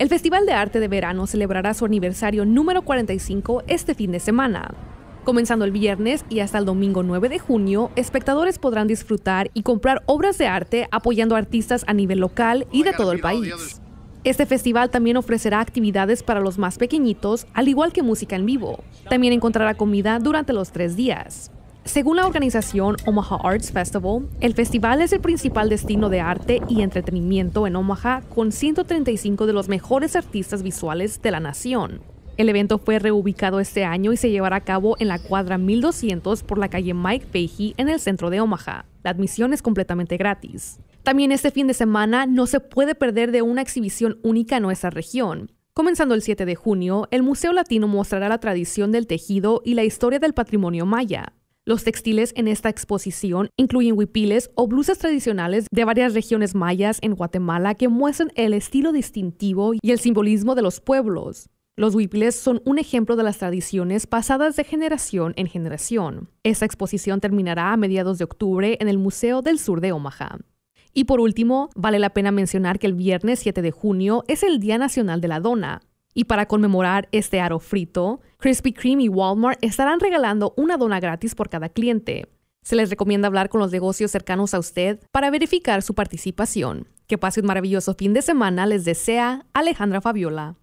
El Festival de Arte de Verano celebrará su aniversario número 45 este fin de semana. Comenzando el viernes y hasta el domingo 9 de junio, espectadores podrán disfrutar y comprar obras de arte apoyando artistas a nivel local y de todo el país. Este festival también ofrecerá actividades para los más pequeñitos, al igual que música en vivo. También encontrará comida durante los tres días. Según la organización Omaha Arts Festival, el festival es el principal destino de arte y entretenimiento en Omaha con 135 de los mejores artistas visuales de la nación. El evento fue reubicado este año y se llevará a cabo en la cuadra 1200 por la calle Mike Fahey en el centro de Omaha. La admisión es completamente gratis. También este fin de semana no se puede perder de una exhibición única en nuestra región. Comenzando el 7 de junio, el Museo Latino mostrará la tradición del tejido y la historia del patrimonio maya. Los textiles en esta exposición incluyen huipiles o blusas tradicionales de varias regiones mayas en Guatemala que muestran el estilo distintivo y el simbolismo de los pueblos. Los huipiles son un ejemplo de las tradiciones pasadas de generación en generación. Esta exposición terminará a mediados de octubre en el Museo del Sur de Omaha. Y por último, vale la pena mencionar que el viernes 7 de junio es el Día Nacional de la Dona, y para conmemorar este aro frito, Krispy Kreme y Walmart estarán regalando una dona gratis por cada cliente. Se les recomienda hablar con los negocios cercanos a usted para verificar su participación. Que pase un maravilloso fin de semana, les desea Alejandra Fabiola.